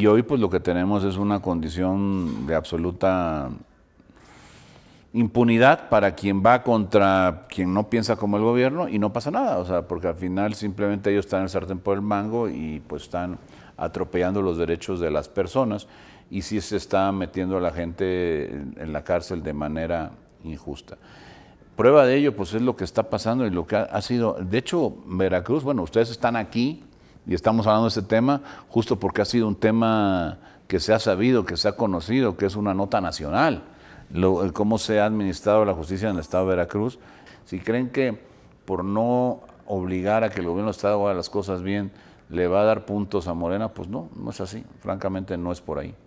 Y hoy pues lo que tenemos es una condición de absoluta impunidad para quien va contra quien no piensa como el gobierno y no pasa nada, o sea, porque al final simplemente ellos están en el sartén por el mango y pues están atropellando los derechos de las personas y sí se está metiendo a la gente en la cárcel de manera injusta. Prueba de ello pues es lo que está pasando y lo que ha sido, de hecho Veracruz, bueno, ustedes están aquí, y estamos hablando de este tema justo porque ha sido un tema que se ha sabido, que se ha conocido, que es una nota nacional, cómo se ha administrado la justicia en el Estado de Veracruz. Si creen que por no obligar a que el gobierno del Estado haga las cosas bien, le va a dar puntos a Morena, pues no, no es así, francamente no es por ahí.